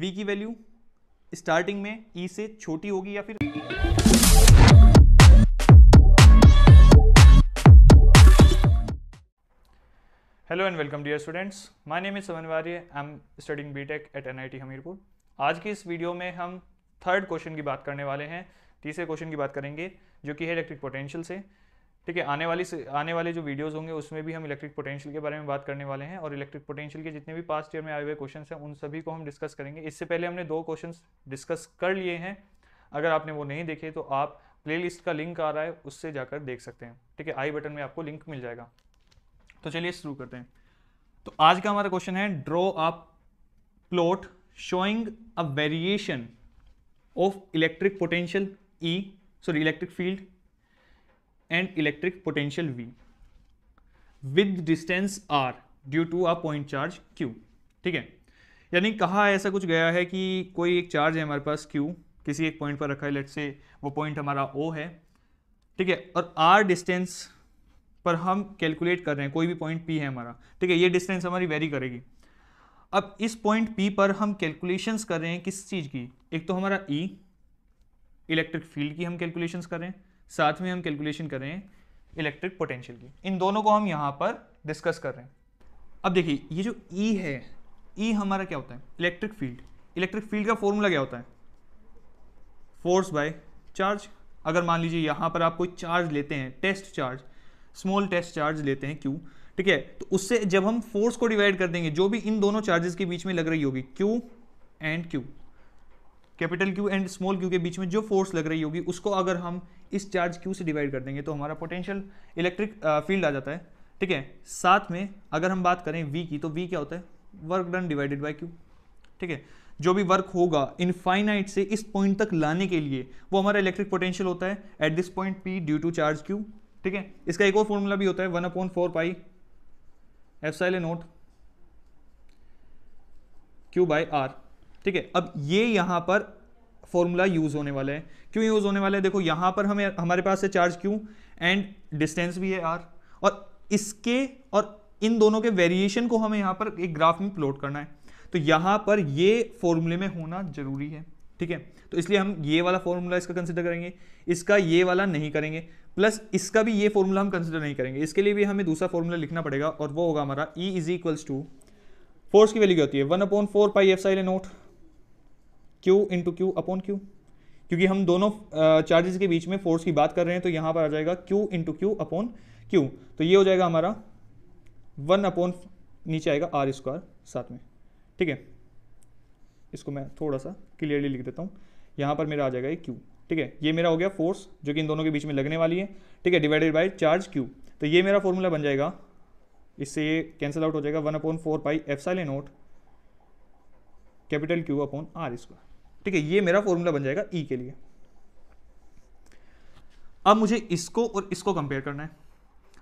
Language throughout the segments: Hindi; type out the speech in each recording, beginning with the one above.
v की वैल्यू स्टार्टिंग में e से छोटी होगी या फिर hello and welcome dear students my name is समनवार्य I am studying BTech at NIT Hamirpur आज की इस वीडियो में हम थर्ड क्वेश्चन की बात करने वाले हैं तीसरे क्वेश्चन की बात करेंगे जो कि है इलेक्ट्रिक पोटेंशियल से ठीक है आने वाली से आने वाले जो वीडियोस होंगे उसमें भी हम इलेक्ट्रिक पोटेंशियल के बारे में बात करने वाले हैं और इलेक्ट्रिक पोटेंशियल के जितने भी पास्ट ईयर में आए हुए क्वेश्चन हैं उन सभी को हम डिस्कस करेंगे इससे पहले हमने दो क्वेश्चन डिस्कस कर लिए हैं अगर आपने वो नहीं देखे तो आप प्ले का लिंक आ रहा है उससे जाकर देख सकते हैं ठीक है आई बटन में आपको लिंक मिल जाएगा तो चलिए शुरू करते हैं तो आज का हमारा क्वेश्चन है draw up plot showing a variation of electric potential E sorry electric field and electric potential V with distance r due to a point charge q ठीक है यानी कहा ऐसा कुछ गया है कि कोई एक चार्ज है हमारे पास क्यू किसी एक पॉइंट पर रखा है लेट से वो पॉइंट हमारा ओ है ठीक है और आर डिस्टेंस पर हम कैलकुलेट कर रहे हैं कोई भी पॉइंट पी है हमारा ठीक है ये डिस्टेंस हमारी वेरी करेगी अब इस पॉइंट पी पर हम कैलकुलेशंस कर रहे हैं किस चीज़ की एक तो हमारा ई इलेक्ट्रिक फील्ड की हम कैलकुलेशंस कर रहे हैं साथ में हम कैलकुलेशन कर रहे हैं इलेक्ट्रिक पोटेंशियल की इन दोनों को हम यहाँ पर डिस्कस कर रहे हैं अब देखिए ये जो ई e है ई e हमारा क्या होता है इलेक्ट्रिक फील्ड इलेक्ट्रिक फील्ड का फॉर्मूला क्या होता है फोर्स बाय चार्ज अगर मान लीजिए यहाँ पर आप कोई चार्ज लेते हैं test charge small test charge लेते हैं क्यू ठीक है तो उससे जब हम फोर्स को डिवाइड कर देंगे जो भी इन दोनों चार्जेस के बीच में लग रही होगी q and q capital q and small q के बीच में जो फोर्स लग रही होगी उसको अगर हम इस चार्ज क्यू से डिवाइड कर देंगे तो हमारा पोटेंशियल इलेक्ट्रिक फील्ड आ जाता है ठीक है साथ में अगर हम बात करें वी की तो वी क्या होता है work done divided by q ठीक है जो भी वर्क होगा इनफाइनाइट से इस पॉइंट तक लाने के लिए वो हमारा इलेक्ट्रिक पोटेंशियल होता है at this point P due to charge q ठीक है इसका एक और फॉर्मूला भी होता है one upon four pi epsilon naught q by r ठीक है अब ये यहाँ पर फॉर्मूला यूज़ होने वाला है क्यों यूज़ होने वाला है देखो यहां पर हमें हमारे पास है चार्ज क्यू एंड डिस्टेंस भी है आर और इसके और इन दोनों के वेरिएशन को हमें यहाँ पर एक ग्राफ में प्लॉट करना है तो यहां पर ये फॉर्मूले में होना जरूरी है ठीक है तो इसलिए हम ये वाला फॉर्मूला इसका कंसिडर करेंगे इसका ये वाला नहीं करेंगे प्लस इसका भी ये फॉर्मूला हम कंसिडर नहीं करेंगे इसके लिए भी हमें दूसरा फॉर्मूला लिखना पड़ेगा और वो होगा हमारा E is equals to force की वैल्यू क्या होती है one upon four pi epsilon naught q into q upon q क्योंकि हम दोनों चार्जेस के बीच में फोर्स की बात कर रहे हैं तो यहाँ पर आ जाएगा q into q upon q तो ये हो जाएगा हमारा वन अपॉन नीचे आएगा आर स्क्वायर साथ में ठीक है इसको मैं थोड़ा सा क्लियरली लिख देता हूँ यहाँ पर मेरा आ जाएगा ये क्यू ठीक है ये मेरा हो गया फोर्स जो कि इन दोनों के बीच में लगने वाली है ठीक है डिवाइडेड बाय चार्ज क्यू तो ये मेरा फॉर्मूला बन जाएगा इससे ये कैंसिल आउट हो जाएगा one upon four pi epsilon naught capital q upon r square ठीक है ये मेरा फॉर्मूला बन जाएगा ई e के लिए अब मुझे इसको और इसको कंपेयर करना है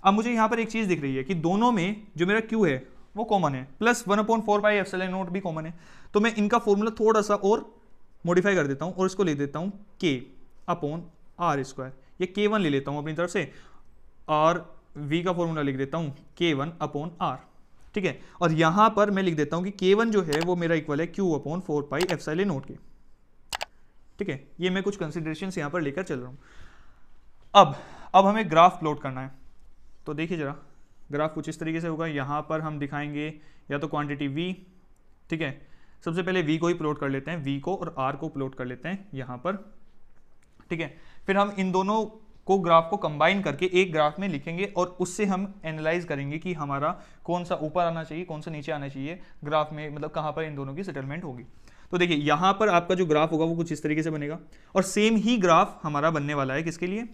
अब मुझे यहां पर एक चीज़ दिख रही है कि दोनों में जो मेरा क्यू है वो कॉमन है plus one upon four by एफ नोट भी कॉमन है तो मैं इनका फॉर्मूला थोड़ा सा और मॉडिफाई कर देता हूं और इसको ले देता हूं के अपॉन आर स्क्वायर ये के वन ले लेता हूं अपनी तरफ से और वी का फॉर्मूला लिख देता हूं के वन अपॉन आर ठीक है और यहां पर मैं लिख देता हूँ कि के वन जो है वो मेरा इक्वल है क्यू अपॉन फोर पाई एफ नोट के ठीक है ये मैं कुछ कंसिडरेशन यहाँ पर लेकर चल रहा हूँ अब अब हमें ग्राफ प्लॉट करना है तो देखिए ज़रा ग्राफ कुछ इस तरीके से होगा यहाँ पर हम दिखाएंगे या तो क्वांटिटी वी ठीक है सबसे पहले वी को ही प्लॉट कर लेते हैं वी को और आर को प्लॉट कर लेते हैं यहाँ पर ठीक है फिर हम इन दोनों को ग्राफ को कंबाइन करके एक ग्राफ में लिखेंगे और उससे हम एनालाइज करेंगे कि हमारा कौन सा ऊपर आना चाहिए कौन सा नीचे आना चाहिए ग्राफ में मतलब कहाँ पर इन दोनों की सेटलमेंट होगी तो देखिए यहां पर आपका जो ग्राफ होगा वो कुछ इस तरीके से बनेगा और सेम ही ग्राफ हमारा बनने वाला है किसके लिए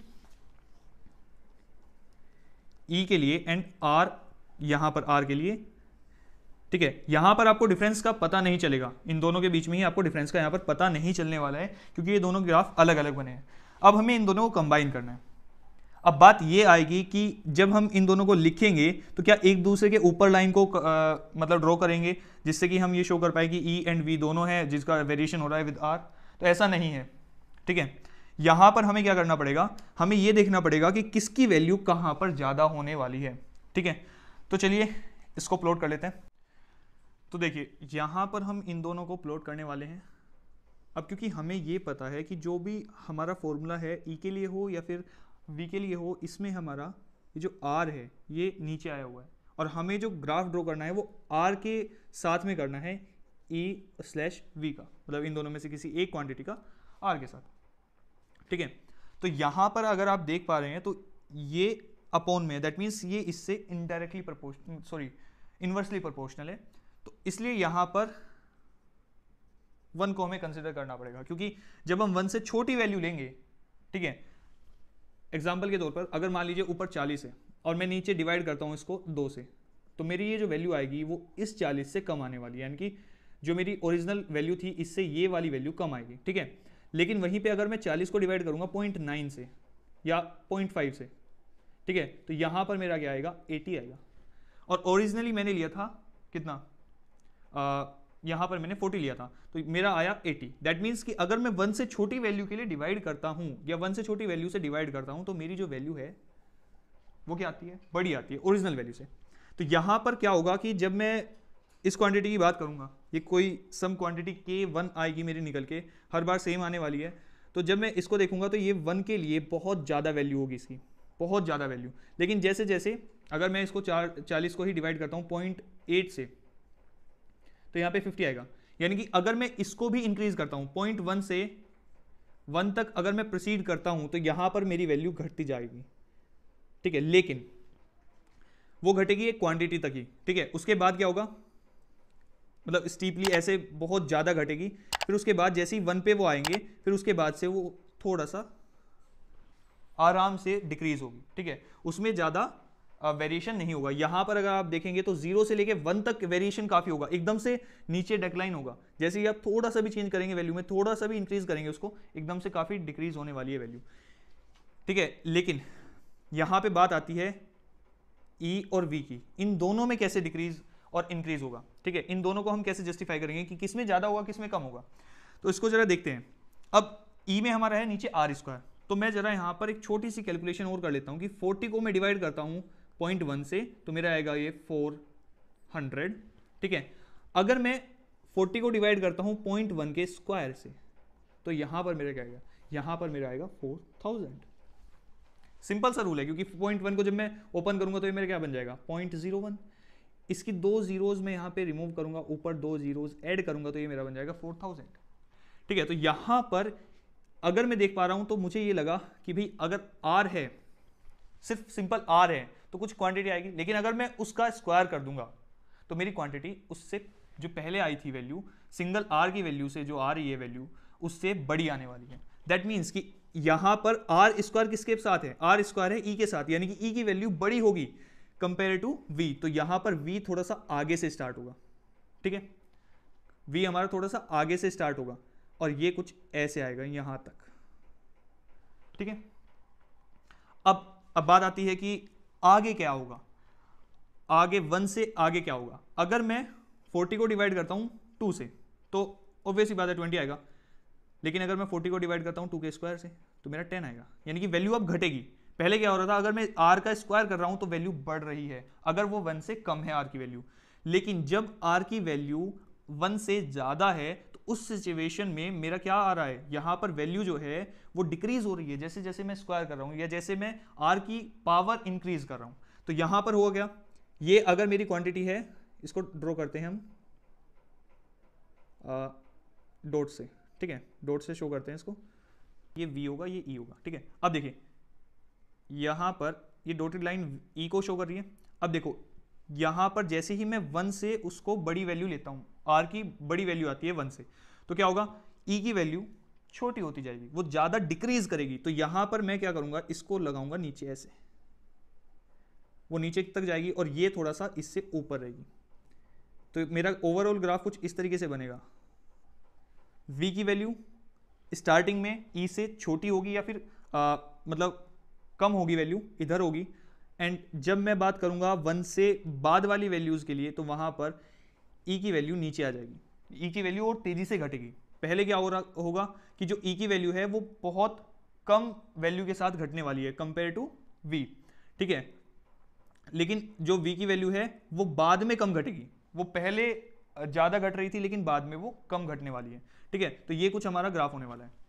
ई e के लिए एंड आर यहां पर आर के लिए ठीक है यहां पर आपको डिफरेंस का पता नहीं चलेगा इन दोनों के बीच में ही आपको डिफरेंस का यहां पर पता नहीं चलने वाला है क्योंकि ये दोनों ग्राफ अलग अलग बने हैं अब हमें इन दोनों को कंबाइन करना है अब बात ये आएगी कि जब हम इन दोनों को लिखेंगे तो क्या एक दूसरे के ऊपर लाइन को आ, मतलब ड्रॉ करेंगे जिससे कि हम ये शो कर पाए कि ई एंड वी दोनों हैं जिसका वेरिएशन हो रहा है विद आर तो ऐसा नहीं है ठीक है यहाँ पर हमें क्या करना पड़ेगा हमें ये देखना पड़ेगा कि किसकी वैल्यू कहाँ पर ज़्यादा होने वाली है ठीक है तो चलिए इसको प्लॉट कर लेते हैं तो देखिए यहाँ पर हम इन दोनों को प्लॉट करने वाले हैं अब क्योंकि हमें ये पता है कि जो भी हमारा फॉर्मूला है ई e के लिए हो या फिर वी के लिए हो इसमें हमारा ये जो आर है ये नीचे आया हुआ है और हमें जो ग्राफ ड्रॉ करना है वो आर के साथ में करना है ई स्लैश वी का मतलब इन दोनों में से किसी एक क्वांटिटी का आर के साथ ठीक है तो यहाँ पर अगर आप देख पा रहे हैं तो ये अपोन में दैट मीन्स ये इससे indirectly proportion sorry inversely proportional है तो इसलिए यहाँ पर वन को हमें कंसिडर करना पड़ेगा क्योंकि जब हम वन से छोटी वैल्यू लेंगे ठीक है एग्जाम्पल के तौर पर अगर मान लीजिए ऊपर चालीस है और मैं नीचे डिवाइड करता हूँ इसको दो से तो मेरी ये जो वैल्यू आएगी वो इस चालीस से कम आने वाली है यानी कि जो मेरी ओरिजिनल वैल्यू थी इससे ये वाली वैल्यू कम आएगी ठीक है लेकिन वहीं पे अगर मैं 40 को डिवाइड करूंगा पॉइंट नाइन से या पॉइंट फाइव से ठीक है तो यहाँ पर मेरा क्या आएगा 80 आएगा और ओरिजिनली मैंने लिया था कितना यहाँ पर मैंने 40 लिया था तो मेरा आया 80 दैट मीन्स कि अगर मैं वन से छोटी वैल्यू के लिए डिवाइड करता हूँ या वन से छोटी वैल्यू से डिवाइड करता हूँ तो मेरी जो वैल्यू है वो क्या आती है बड़ी आती है ओरिजिनल वैल्यू से तो यहाँ पर क्या होगा कि जब मैं इस क्वांटिटी की बात करूँगा ये कोई सम क्वांटिटी के वन आएगी मेरी निकल के हर बार सेम आने वाली है तो जब मैं इसको देखूंगा तो ये वन के लिए बहुत ज़्यादा वैल्यू होगी इसकी बहुत ज़्यादा वैल्यू लेकिन जैसे जैसे अगर मैं इसको चार चालीस को ही डिवाइड करता हूँ पॉइंट एट से तो यहां पे 50 आएगा यानी कि अगर मैं इसको भी इंक्रीज करता हूं पॉइंट वन से वन तक अगर मैं प्रोसीड करता हूं तो यहां पर मेरी वैल्यू घटती जाएगी ठीक है लेकिन वो घटेगी एक क्वांटिटी तक ही ठीक है उसके बाद क्या होगा मतलब स्टीपली ऐसे बहुत ज़्यादा घटेगी फिर उसके बाद जैसे ही वन पे वो आएंगे फिर उसके बाद से वो थोड़ा सा आराम से डिक्रीज होगी ठीक है उसमें ज़्यादा वेरिएशन नहीं होगा यहां पर अगर आप देखेंगे तो जीरो से लेके वन तक वेरिएशन काफी होगा एकदम से नीचे डेक्लाइन होगा जैसे ही आप थोड़ा सा भी चेंज करेंगे वैल्यू में थोड़ा सा भी इंक्रीज करेंगे उसको एकदम से काफी डिक्रीज होने वाली है वैल्यू ठीक है लेकिन यहां पे बात आती है ई e और वी की इन दोनों में कैसे डिक्रीज और इंक्रीज होगा ठीक है इन दोनों को हम कैसे जस्टिफाई करेंगे कि किसमें ज़्यादा होगा किसमें कम होगा तो इसको जरा देखते हैं अब ई e में हमारा है नीचे आर स्क्वायर तो मैं जरा यहां पर एक छोटी सी कैलकुलेशन और कर लेता हूँ कि फोर्टी को मैं डिवाइड करता हूँ पॉइंट वन से तो मेरा आएगा ये फोर हंड्रेड ठीक है अगर मैं फोर्टी को डिवाइड करता हूँ पॉइंट वन के स्क्वायर से तो यहाँ पर मेरा क्या आएगा यहाँ पर मेरा आएगा फोर थाउजेंड सिंपल सा रूल है क्योंकि पॉइंट वन को जब मैं ओपन करूंगा तो ये मेरा क्या बन जाएगा पॉइंट जीरो वन इसकी दो जीरोज में यहाँ पे रिमूव करूंगा ऊपर दो जीरोज ऐड करूंगा तो ये मेरा बन जाएगा फोर थाउजेंड ठीक है तो यहाँ पर अगर मैं देख पा रहा हूँ तो मुझे ये लगा कि भाई अगर आर है सिर्फ सिंपल आर है तो कुछ क्वांटिटी आएगी लेकिन अगर मैं उसका स्क्वायर कर दूंगा तो मेरी क्वांटिटी उससे जो पहले आई थी वैल्यू सिंगल आर की वैल्यू से जो आ रही है वैल्यू उससे बड़ी आने वाली है दैट मीन्स कि यहाँ पर आर स्क्वायर किसके साथ है आर स्क्वायर है ई e के साथ यानी कि ई e की वैल्यू बड़ी होगी कंपेयर टू वी तो यहाँ पर वी थोड़ा सा आगे से स्टार्ट होगा ठीक है वी हमारा थोड़ा सा आगे से स्टार्ट होगा और ये कुछ ऐसे आएगा यहाँ तक ठीक है अब अब बात आती है कि आगे क्या होगा आगे वन से आगे क्या होगा अगर मैं फोर्टी को डिवाइड करता हूँ टू से तो ऑब्वियस बात है ट्वेंटी आएगा लेकिन अगर मैं फोर्टी को डिवाइड करता हूँ टू के स्क्वायर से तो मेरा टेन आएगा यानी कि वैल्यू अब घटेगी पहले क्या हो रहा था अगर मैं आर का स्क्वायर कर रहा हूँ तो वैल्यू बढ़ रही है अगर वो वन से कम है आर की वैल्यू लेकिन जब आर की वैल्यू वन से ज़्यादा है तो उस सिचुएशन में मेरा क्या आ रहा है यहाँ पर वैल्यू जो है वो डिक्रीज हो रही है जैसे जैसे मैं स्क्वायर कर रहा हूँ या जैसे मैं आर की पावर इंक्रीज कर रहा हूँ तो यहाँ पर हो गया ये अगर मेरी क्वांटिटी है इसको ड्रॉ करते हैं हम डोट से ठीक है डोट से शो करते हैं इसको ये वी होगा ये ई e होगा ठीक है अब देखिए यहाँ पर ये डोटेड लाइन ई को शो कर रही है अब देखो यहाँ पर जैसे ही मैं वन से उसको बड़ी वैल्यू लेता हूँ आर की बड़ी वैल्यू आती है वन से तो क्या होगा ई e की वैल्यू छोटी होती जाएगी वो ज़्यादा डिक्रीज करेगी तो यहां पर मैं क्या करूंगा इसको लगाऊंगा नीचे ऐसे वो नीचे तक जाएगी और ये थोड़ा सा इससे ऊपर रहेगी तो मेरा ओवरऑल ग्राफ कुछ इस तरीके से बनेगा v की वैल्यू स्टार्टिंग में e से छोटी होगी या फिर आ, मतलब कम होगी वैल्यू इधर होगी एंड जब मैं बात करूंगा वन से बाद वाली वैल्यूज़ के लिए तो वहां पर ई e की वैल्यू नीचे आ जाएगी ई e की वैल्यू और तेज़ी से घटेगी पहले क्या हो रहा होगा कि जो ई e की वैल्यू है वो बहुत कम वैल्यू के साथ घटने वाली है कंपेयर टू वी ठीक है लेकिन जो वी की वैल्यू है वो बाद में कम घटेगी वो पहले ज़्यादा घट रही थी लेकिन बाद में वो कम घटने वाली है ठीक है तो ये कुछ हमारा ग्राफ होने वाला है